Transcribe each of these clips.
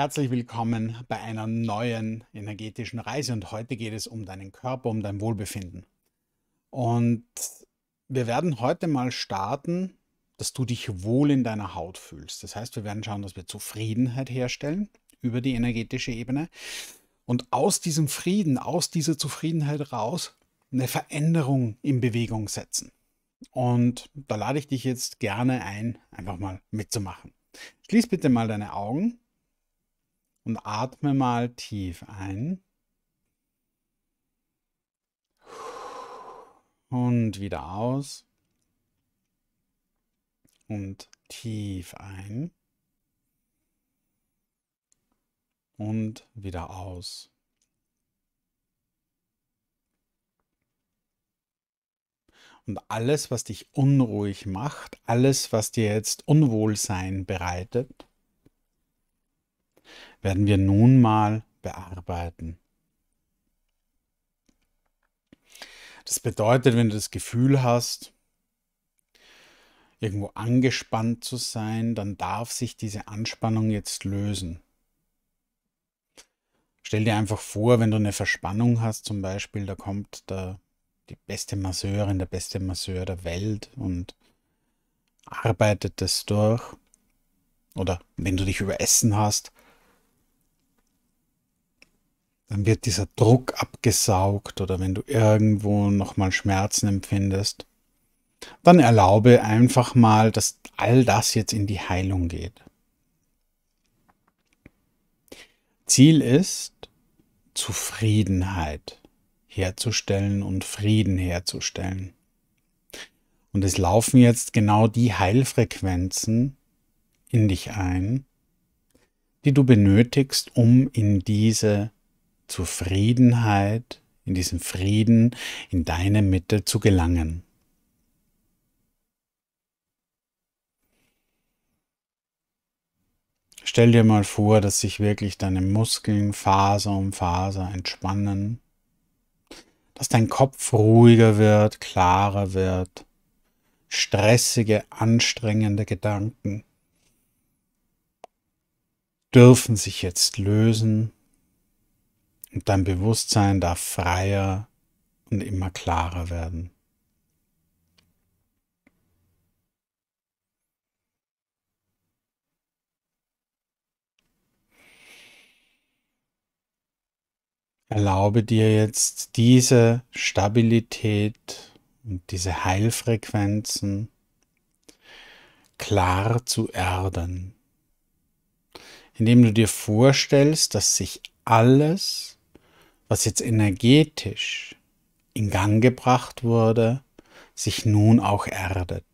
Herzlich willkommen bei einer neuen energetischen Reise und heute geht es um deinen Körper, um dein Wohlbefinden. Und wir werden heute mal starten, dass du dich wohl in deiner Haut fühlst. Das heißt, wir werden schauen, dass wir Zufriedenheit herstellen über die energetische Ebene und aus diesem Frieden, aus dieser Zufriedenheit raus eine Veränderung in Bewegung setzen. Und da lade ich dich jetzt gerne ein, einfach mal mitzumachen. Schließ bitte mal deine Augen und atme mal tief ein und wieder aus und tief ein und wieder aus. Und alles, was dich unruhig macht, alles, was dir jetzt Unwohlsein bereitet, werden wir nun mal bearbeiten. Das bedeutet, wenn du das Gefühl hast, irgendwo angespannt zu sein, dann darf sich diese Anspannung jetzt lösen. Stell dir einfach vor, wenn du eine Verspannung hast, zum Beispiel, da kommt der, die beste Masseurin, der beste Masseur der Welt und arbeitet das durch. Oder wenn du dich überessen hast, dann wird dieser Druck abgesaugt oder wenn du irgendwo nochmal Schmerzen empfindest, dann erlaube einfach mal, dass all das jetzt in die Heilung geht. Ziel ist, Zufriedenheit herzustellen und Frieden herzustellen. Und es laufen jetzt genau die Heilfrequenzen in dich ein, die du benötigst, um in diese Zufriedenheit, in diesen Frieden, in deine Mitte zu gelangen. Stell dir mal vor, dass sich wirklich deine Muskeln Faser um Faser entspannen, dass dein Kopf ruhiger wird, klarer wird, stressige, anstrengende Gedanken dürfen sich jetzt lösen und dein Bewusstsein darf freier und immer klarer werden. Erlaube dir jetzt diese Stabilität und diese Heilfrequenzen klar zu erden, indem du dir vorstellst, dass sich alles was jetzt energetisch in Gang gebracht wurde, sich nun auch erdet.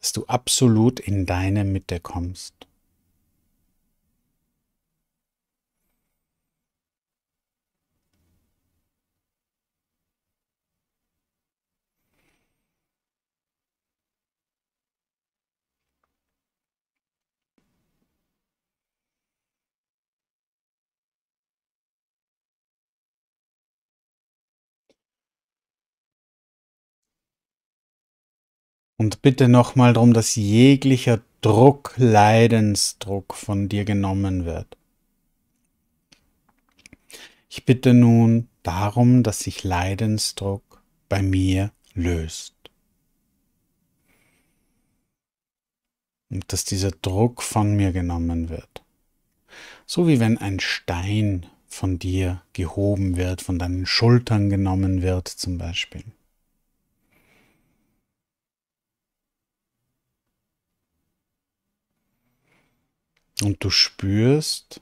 Dass du absolut in deine Mitte kommst. Und bitte nochmal darum, dass jeglicher Druck, Leidensdruck von dir genommen wird. Ich bitte nun darum, dass sich Leidensdruck bei mir löst. Und dass dieser Druck von mir genommen wird. So wie wenn ein Stein von dir gehoben wird, von deinen Schultern genommen wird zum Beispiel. Und du spürst,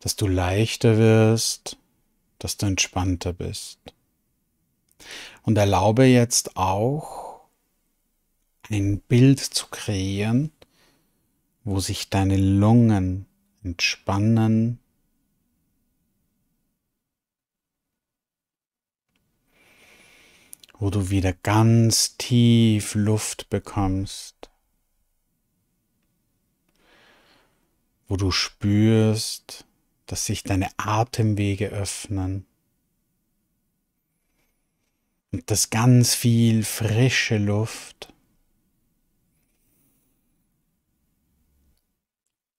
dass du leichter wirst, dass du entspannter bist. Und erlaube jetzt auch ein Bild zu kreieren, wo sich deine Lungen entspannen. wo du wieder ganz tief Luft bekommst. wo du spürst, dass sich deine Atemwege öffnen und dass ganz viel frische Luft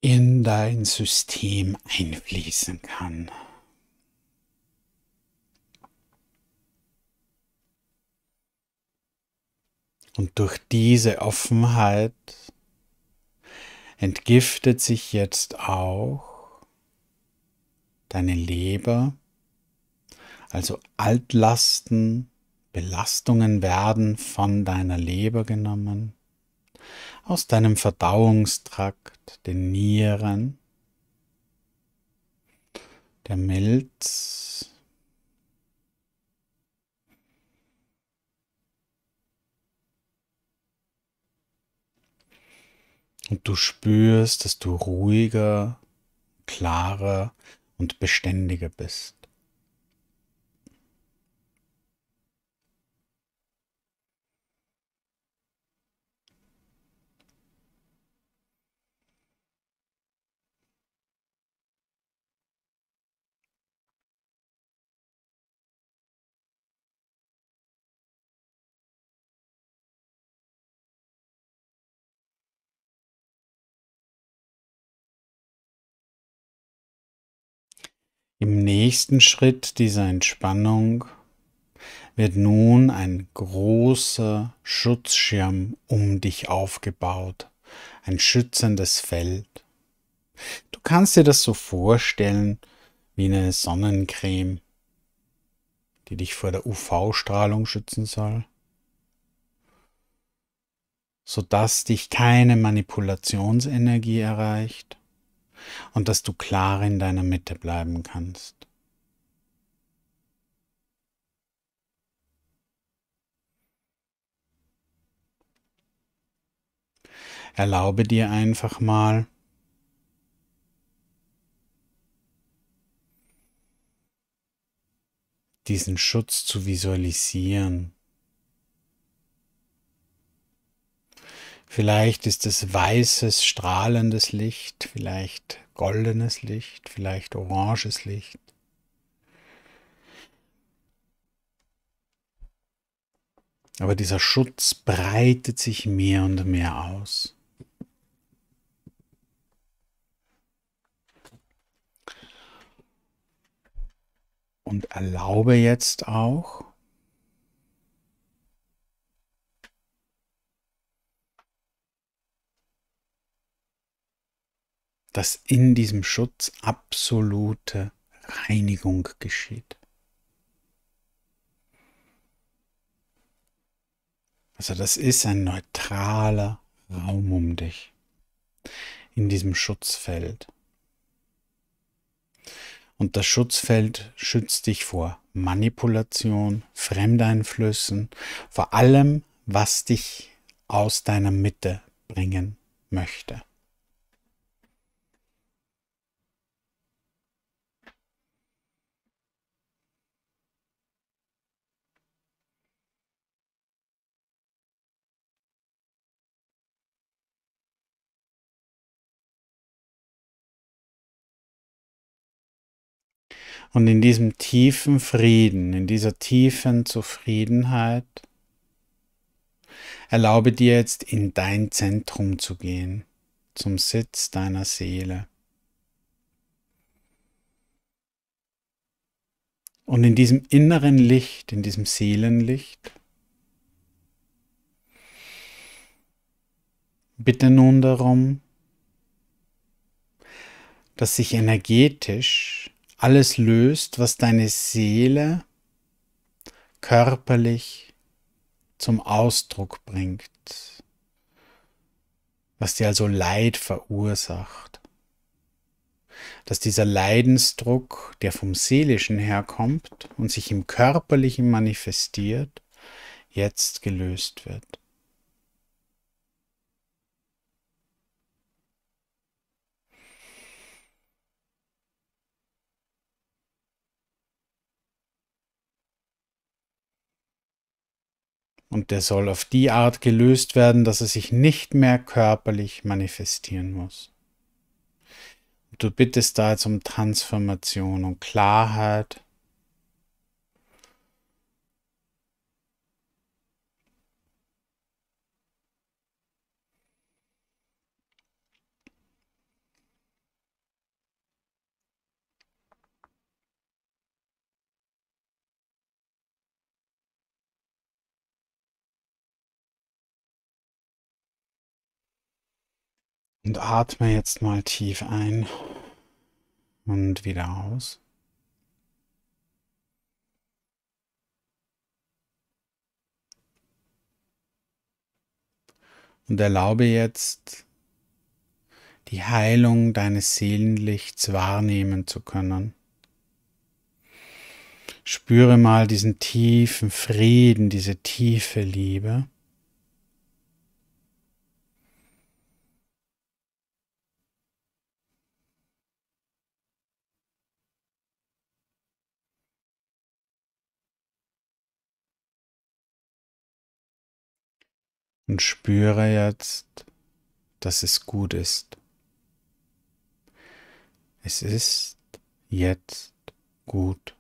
in dein System einfließen kann. Und durch diese Offenheit entgiftet sich jetzt auch deine Leber, also Altlasten, Belastungen werden von deiner Leber genommen, aus deinem Verdauungstrakt, den Nieren, der Milz, Und du spürst, dass du ruhiger, klarer und beständiger bist. Im nächsten Schritt dieser Entspannung wird nun ein großer Schutzschirm um dich aufgebaut, ein schützendes Feld. Du kannst dir das so vorstellen wie eine Sonnencreme, die dich vor der UV-Strahlung schützen soll, sodass dich keine Manipulationsenergie erreicht und dass du klar in deiner Mitte bleiben kannst. Erlaube dir einfach mal, diesen Schutz zu visualisieren Vielleicht ist es weißes, strahlendes Licht, vielleicht goldenes Licht, vielleicht oranges Licht. Aber dieser Schutz breitet sich mehr und mehr aus. Und erlaube jetzt auch, dass in diesem Schutz absolute Reinigung geschieht. Also das ist ein neutraler Raum um dich, in diesem Schutzfeld. Und das Schutzfeld schützt dich vor Manipulation, Fremdeinflüssen, vor allem, was dich aus deiner Mitte bringen möchte. Und in diesem tiefen Frieden, in dieser tiefen Zufriedenheit, erlaube dir jetzt in dein Zentrum zu gehen, zum Sitz deiner Seele. Und in diesem inneren Licht, in diesem Seelenlicht, bitte nun darum, dass sich energetisch alles löst, was deine Seele körperlich zum Ausdruck bringt, was dir also Leid verursacht. Dass dieser Leidensdruck, der vom Seelischen herkommt und sich im Körperlichen manifestiert, jetzt gelöst wird. Und der soll auf die Art gelöst werden, dass er sich nicht mehr körperlich manifestieren muss. Du bittest da jetzt um Transformation und Klarheit Und atme jetzt mal tief ein und wieder aus. Und erlaube jetzt die Heilung deines Seelenlichts wahrnehmen zu können. Spüre mal diesen tiefen Frieden, diese tiefe Liebe. und spüre jetzt, dass es gut ist. Es ist jetzt gut.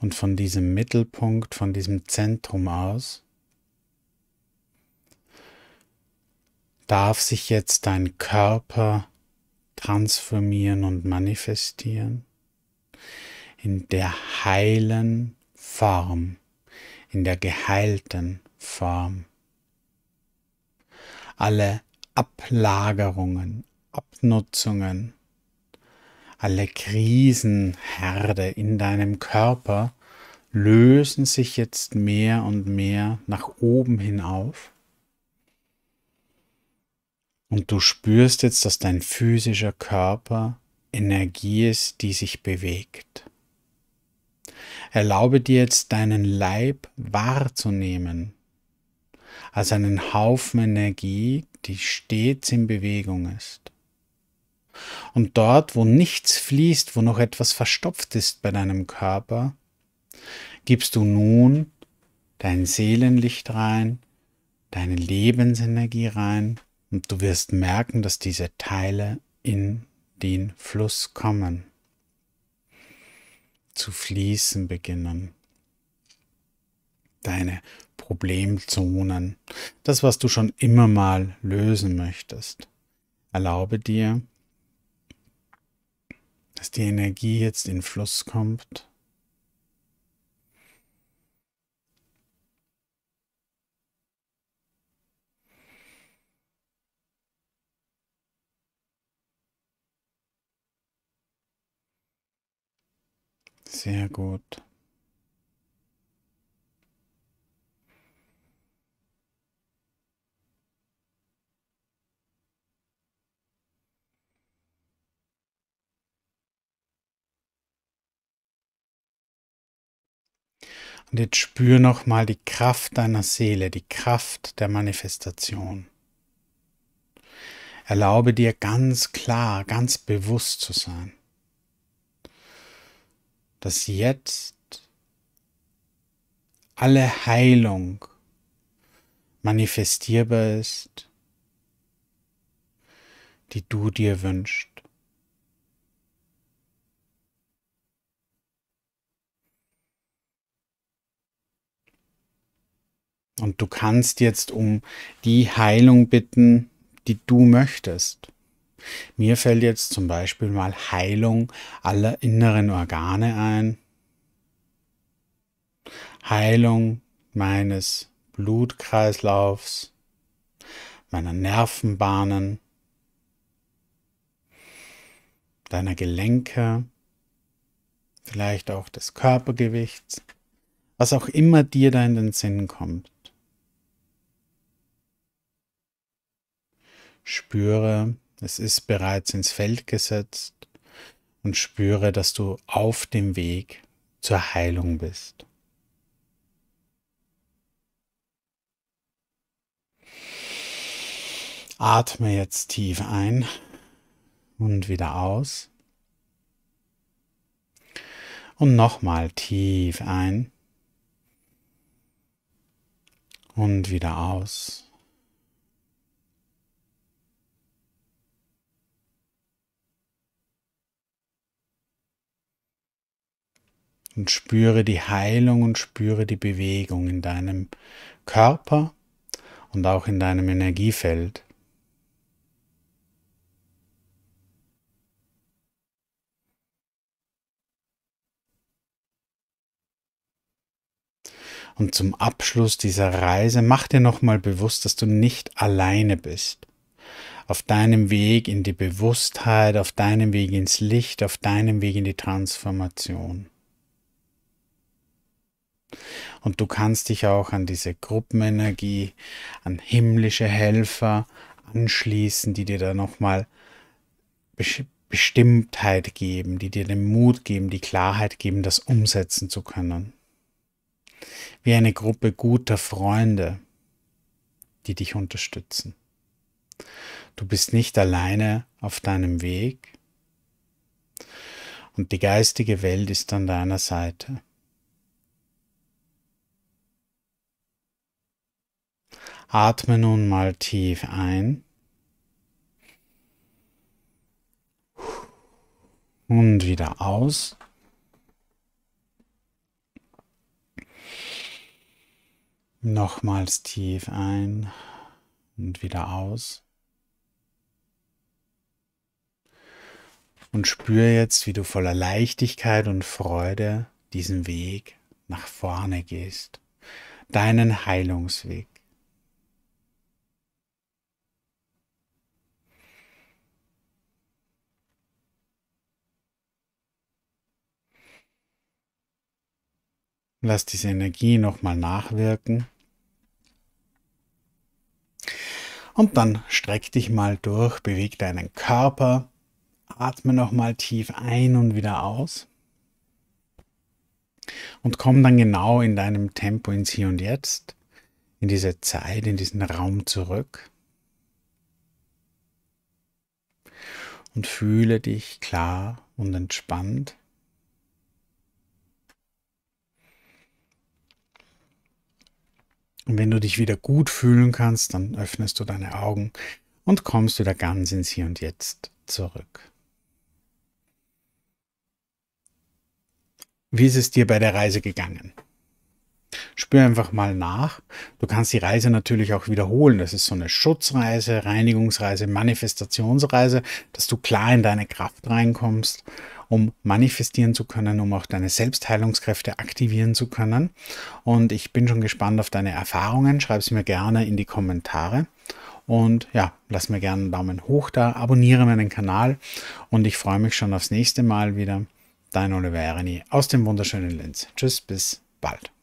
Und von diesem Mittelpunkt, von diesem Zentrum aus, darf sich jetzt dein Körper transformieren und manifestieren in der heilen Form, in der geheilten Form. Alle Ablagerungen, Abnutzungen, alle Krisenherde in deinem Körper lösen sich jetzt mehr und mehr nach oben hin auf. Und du spürst jetzt, dass dein physischer Körper Energie ist, die sich bewegt. Erlaube dir jetzt deinen Leib wahrzunehmen als einen Haufen Energie, die stets in Bewegung ist. Und dort, wo nichts fließt, wo noch etwas verstopft ist bei deinem Körper, gibst du nun dein Seelenlicht rein, deine Lebensenergie rein und du wirst merken, dass diese Teile in den Fluss kommen zu fließen beginnen. Deine Problemzonen, das, was du schon immer mal lösen möchtest. Erlaube dir, dass die Energie jetzt in Fluss kommt. Sehr gut. Und jetzt spür nochmal die Kraft deiner Seele, die Kraft der Manifestation. Erlaube dir ganz klar, ganz bewusst zu sein dass jetzt alle Heilung manifestierbar ist, die du dir wünschst. Und du kannst jetzt um die Heilung bitten, die du möchtest. Mir fällt jetzt zum Beispiel mal Heilung aller inneren Organe ein. Heilung meines Blutkreislaufs, meiner Nervenbahnen, deiner Gelenke, vielleicht auch des Körpergewichts, was auch immer dir da in den Sinn kommt. Spüre, es ist bereits ins Feld gesetzt und spüre, dass du auf dem Weg zur Heilung bist. Atme jetzt tief ein und wieder aus. Und nochmal tief ein und wieder aus. und spüre die Heilung und spüre die Bewegung in deinem Körper und auch in deinem Energiefeld. Und zum Abschluss dieser Reise mach dir nochmal bewusst, dass du nicht alleine bist. Auf deinem Weg in die Bewusstheit, auf deinem Weg ins Licht, auf deinem Weg in die Transformation. Und du kannst dich auch an diese Gruppenenergie, an himmlische Helfer anschließen, die dir da nochmal Bestimmtheit geben, die dir den Mut geben, die Klarheit geben, das umsetzen zu können. Wie eine Gruppe guter Freunde, die dich unterstützen. Du bist nicht alleine auf deinem Weg und die geistige Welt ist an deiner Seite. Atme nun mal tief ein und wieder aus. Nochmals tief ein und wieder aus. Und spür jetzt, wie du voller Leichtigkeit und Freude diesen Weg nach vorne gehst, deinen Heilungsweg. Lass diese Energie nochmal nachwirken. Und dann streck dich mal durch, beweg deinen Körper, atme nochmal tief ein und wieder aus. Und komm dann genau in deinem Tempo ins Hier und Jetzt, in diese Zeit, in diesen Raum zurück. Und fühle dich klar und entspannt. Und wenn du dich wieder gut fühlen kannst, dann öffnest du deine Augen und kommst wieder ganz ins Hier und Jetzt zurück. Wie ist es dir bei der Reise gegangen? Spür einfach mal nach. Du kannst die Reise natürlich auch wiederholen. Das ist so eine Schutzreise, Reinigungsreise, Manifestationsreise, dass du klar in deine Kraft reinkommst um manifestieren zu können, um auch deine Selbstheilungskräfte aktivieren zu können. Und ich bin schon gespannt auf deine Erfahrungen. Schreib es mir gerne in die Kommentare. Und ja, lass mir gerne einen Daumen hoch da, abonniere meinen Kanal und ich freue mich schon aufs nächste Mal wieder. Dein Oliver Erini aus dem wunderschönen Linz. Tschüss, bis bald.